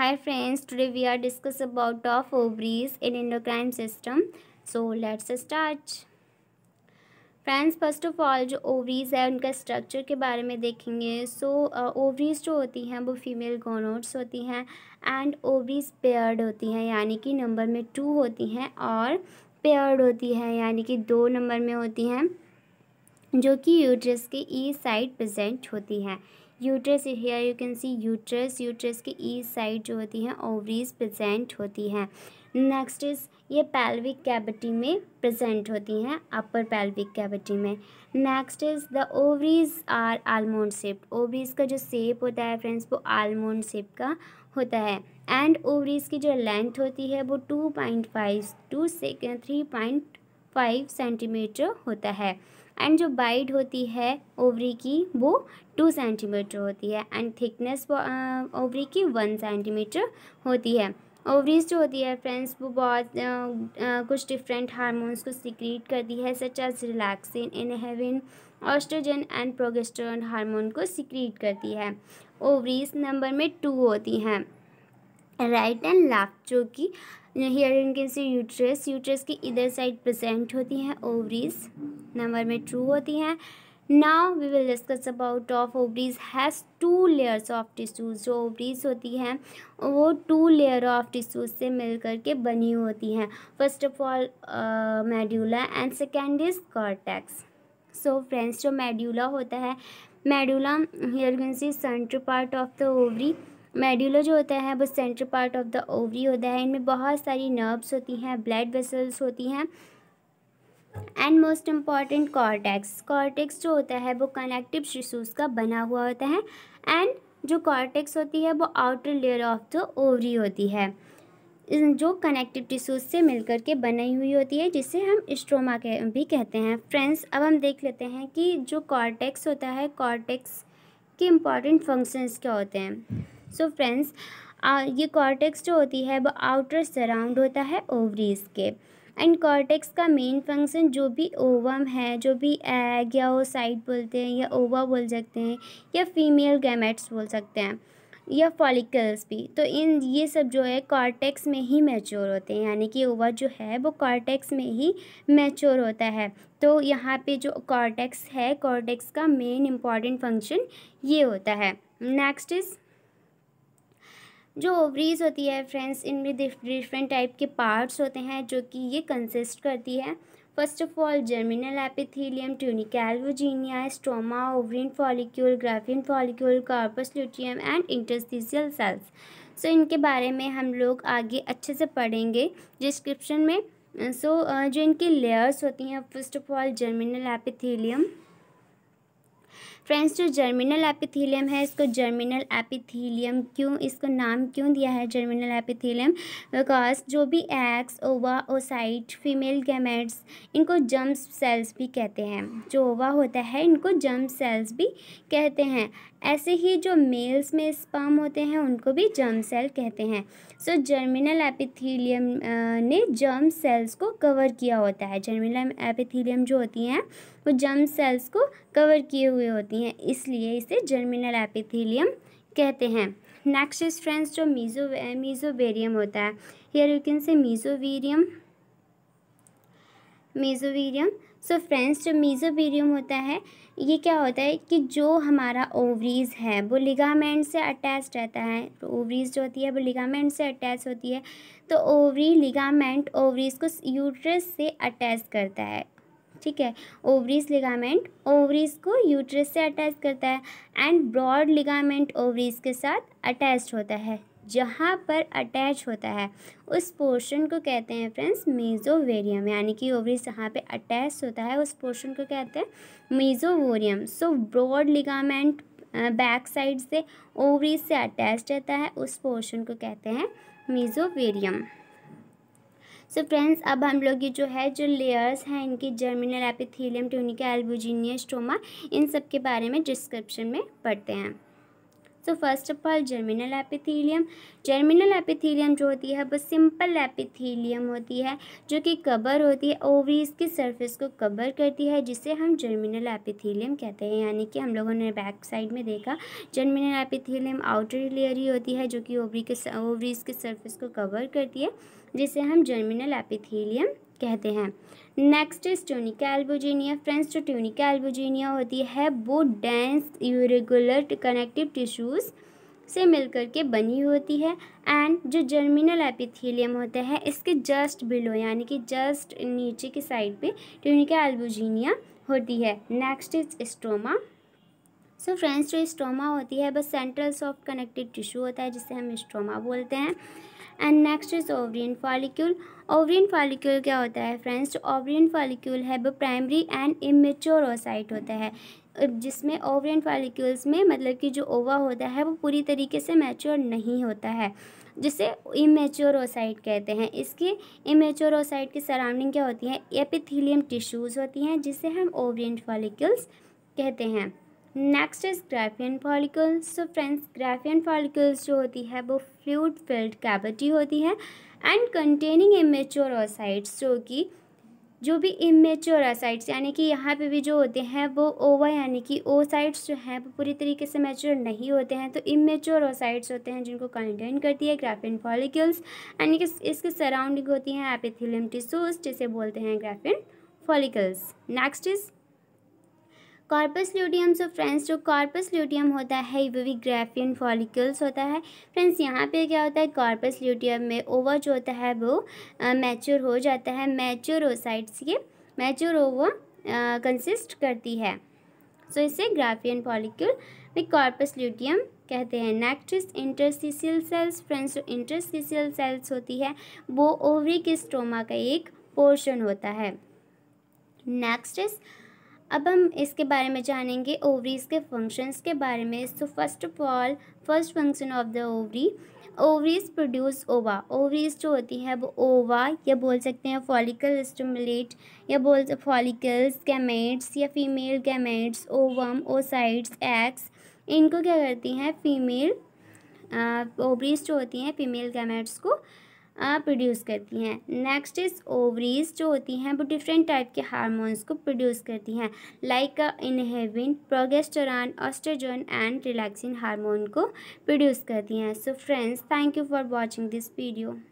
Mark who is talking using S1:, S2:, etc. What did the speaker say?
S1: high friends today we are discuss about of ovaries in endocrine system so let's start friends first of all जो ovaries है उनका structure के बारे में देखेंगे सो so, ओवरीज़ uh, जो होती हैं वो फीमेल गोनोट्स होती हैं एंड ओवरीज़ पेयर्ड होती हैं यानी कि नंबर में टू होती हैं और पेयर्ड होती हैं यानी कि दो नंबर में होती हैं जो कि यूट्रस के ई साइड प्रजेंट होती हैं uterus here you can see uterus uterus की ई साइड जो होती है ओवरीज प्रेजेंट होती हैं नेक्स्ट इज ये पैल्विक कैविटी में प्रेजेंट होती हैं अपर पैल्विक कैविटी में next is the ovaries are almond shape ovaries का जो सेप होता है फ्रेंड्स वो आलमोंड सेप का होता है एंड ओवरीज की जो लेंथ होती है वो two point five to three point five centimetre होता है एंड जो बाइट होती है ओवरी की वो टू सेंटीमीटर होती है एंड थिकनेस ओवरी की वन सेंटीमीटर होती है ओवरीज जो होती है फ्रेंड्स वो बहुत आ, आ, कुछ डिफरेंट हारमोन्स को सिक्रीट करती है सच एज रिलैक्सिन इनहेविन ऑस्ट्रोजन एंड प्रोगेस्ट्रोन हार्मोन को सिक्रीट करती है ओवरीज नंबर में टू होती हैं राइट एंड लेफ्ट जो कि here in can see uterus uterus की इधर साइड प्रेजेंट होती हैं ओवरीज नंबर में ट्रू होती हैं now we will discuss about of ovaries has two layers of tissues जो ओवरीज होती हैं वो टू लेयर ऑफ टिश्यूज से मिल करके बनी होती हैं first of all medulla and second is cortex so friends जो मेड्यूला होता है medulla here can see central part of the ovary medulla जो होता है वो central part of the ovary होता है इनमें बहुत सारी नर्व्स होती हैं ब्लड वेसल्स होती हैं and most important cortex cortex जो होता है वो कनेक्टिव टिश्यूज़ का बना हुआ होता है एंड जो कॉर्टेक्स होती है वो outer layer of the ovary होती है जो कनेक्टिव टिश्यूज से मिलकर के बनी हुई होती है जिसे हम स्ट्रोमा के भी कहते हैं फ्रेंड्स अब हम देख लेते हैं कि जो कॉर्टेक्स होता है कॉर्टेक्स के इम्पॉर्टेंट फंक्शंस क्या होते हैं सो so फ्रेंड्स ये कॉर्टेक्स जो होती है वो आउटर सराउंड होता है ओवरीज के एंड कॉर्टेक्स का मेन फंक्शन जो भी ओवम है जो भी एग या वो साइड बोलते हैं या ओवा बोल सकते हैं या फीमेल गैमेट्स बोल सकते हैं या फॉलिकल्स भी तो इन ये सब जो है कॉर्टेक्स में ही मैच्योर होते हैं यानी कि ओवा जो है वो कॉर्टेक्स में ही मैच्योर होता है तो यहाँ पे जो कॉर्टेक्स है कॉर्टेक्स का मेन इम्पॉर्टेंट फंक्शन ये होता है नेक्स्ट इज़ जो ओवरीज होती है फ्रेंड्स इनमें डिफरेंट टाइप के पार्ट्स होते हैं जो कि ये कंसिस्ट करती है first of all germinal epithelium tunica albuginea stroma ovarian follicle Graafian follicle corpus luteum and interstitial cells so इनके बारे में हम लोग आगे अच्छे से पढ़ेंगे डिस्क्रिप्शन में सो so, uh, जो इनके लेयर्स होती हैं first of all germinal epithelium friends जो जर्मिनल एपिथीलियम है इसको जर्मिनल एपिथीलियम क्यों इसको नाम क्यों दिया है जर्मिनल एपिथीलियम बिकॉज जो भी eggs ova oocyte female gametes इनको जम्प सेल्स भी कहते हैं जो ओवा होता है इनको जम्प सेल्स भी कहते हैं ऐसे ही जो मेल्स में स्पर्म होते हैं उनको भी जर्म सेल कहते हैं सो जर्मिनल एपिथीलियम ने जर्म सेल्स को कवर किया होता है जर्मिनल एपिथीलियम जो होती हैं वो जर्म सेल्स को कवर किए हुए होती हैं इसलिए इसे जर्मिनल एपिथीलियम कहते हैं नेक्स्ट इज फ्रेंड्स जो मीजो मीजोवेरियम होता है here you can say मीजोवीरियम मीजोवीरियम so friends जो मीज़ोबीरियम होता है ये क्या होता है कि जो हमारा ओवरीज़ है वो लिगामेंट से अटैच रहता है तो ओवरीज़ जो होती है वो लिगामेंट से अटैच होती है तो ओवरी लिगामेंट ओवरीज़ को यूट्रस से अटैच करता है ठीक है ओवरीज लिगामेंट ओवरीज को यूट्रस से अटैच करता है एंड ब्रॉड लिगामेंट ओवरीज के साथ अटैच होता है जहाँ पर अटैच होता है उस पोर्शन को कहते हैं फ्रेंड्स मेजोवेरियम यानी कि ओवरी जहाँ पे अटैच होता है उस पोर्शन को कहते हैं mesovarium so broad ligament back side से ओवरीज से अटैच रहता है उस पोर्शन को कहते हैं मेजोवेरियम सो फ्रेंड्स अब हम लोग ये जो है जो लेयर्स हैं इनकी germinal epithelium tunica albuginea stroma इन सब के बारे में डिस्क्रिप्शन में पढ़ते हैं तो first of all germinal epithelium germinal epithelium जो होती है वो सिंपल एपिथीलियम होती है जो कि कबर होती है ओवरीज की सरफेस को कबर करती है जिसे हम जर्मिनल एपिथीलियम कहते हैं यानी कि हम लोगों ने बैक साइड में देखा जर्मिनल एपिथीलियम आउटर लेयर ही होती है जो कि ओवरी के ओवरीज के सर्फेस को कवर करती है जिसे हम जर्मिनल एपिथीलियम कहते हैं next is tunica albuginea friends जो ट्यूनिका एल्बोजीनिया होती है वो डेंस यूरेगुलर कनेक्टिव टिश्यूज़ से मिलकर के बनी होती है एंड जो जर्मिनल एपिथीलियम होता है इसके जस्ट बिलो यानी कि जस्ट नीचे की साइड पे ट्यूनिका एल्बोजीनिया होती है next is stoma so friends जो स्टोमा होती है बस सेंट्रल सॉफ्ट कनेक्टिव टिश्यू होता है जिसे हम स्टोमा बोलते हैं and next is ovarian follicle ovarian follicle क्या होता है फ्रेंड्स ओवरियन फॉलिक्यूल है वो प्राइमरी एंड इमेच्योर ओसाइट होता है जिसमें ओवरियन फॉलिक्यूल्स में मतलब कि जो ओवा होता है वो पूरी तरीके से मैच्योर नहीं होता है जिसे इमेच्योर ओसाइट कहते हैं इसके इमेच्योर ओसाइट की सराउंडिंग क्या होती है एपिथीलियम टिश्यूज़ होती हैं जिसे हम ओवरियन फॉलिक्यूल्स कहते हैं नेक्स्ट इज ग्राफियन फॉलिकल्स तो फ्रेंड्स ग्राफियन फॉलिकल्स जो होती है वो फ्लूड फिल्ड कैबिटी होती है एंड कंटेनिंग इमेच्योर ओसाइट्स जो कि जो भी इमेच्योर ओसाइट्स यानी कि यहाँ पे भी जो होते हैं वो ओवा यानी कि ओसाइट्स जो हैं वो पूरी तरीके से मेच्योर नहीं होते हैं तो इमेच्योर ओसाइट्स होते हैं जिनको कंटेन करती है ग्राफिन फॉलिकल्स यानी कि इसके सराउंडिंग होती हैं एपिथिलियम टिश्यूज जिसे बोलते हैं Graafian follicles next is corpus luteum so friends जो कॉर्पस ल्यूटियम होता है वो भी ग्रेफियन फॉलिकल्स होता है फ्रेंड्स यहाँ पे क्या होता है कॉर्पस ल्यूटियम में ओवर जो होता है वो मैच्योर हो जाता है मैच्योर ये मैच्योर ओवर कंसिस्ट करती है सो so, इसे ग्राफियन फॉलिक्यूल में कॉर्पस ल्यूटियम कहते हैं नेक्स्ट इंटरस्टिशियल सेल्स फ्रेंड्स जो इंटरस्टिशियल सेल्स होती है वो ओवरी के स्टोमा का एक पोर्शन होता है नेक्स्ट इज अब हम इसके बारे में जानेंगे ओवरीज के फंक्शंस के बारे में so first of all first function of the ovary ovaries produce ova ovaries जो होती है वो ओवा या बोल सकते हैं फॉलिकल स्टमुलेट या बोल फॉलिकल्स गैमेट्स या फीमेल गैमेट्स ओवम ओसाइड्स एक्स इनको क्या करती हैं फीमेल ओवरीज जो होती हैं फीमेल गैमेट्स को प्रोड्यूस करती हैं नेक्स्ट इज़ ओवरीज जो होती हैं वो डिफरेंट टाइप के हारमोन्स को प्रोड्यूस करती हैं लाइक इनहेविन progesterone oestrogen and relaxing hormone को प्रोड्यूस करती हैं so friends thank you for watching this video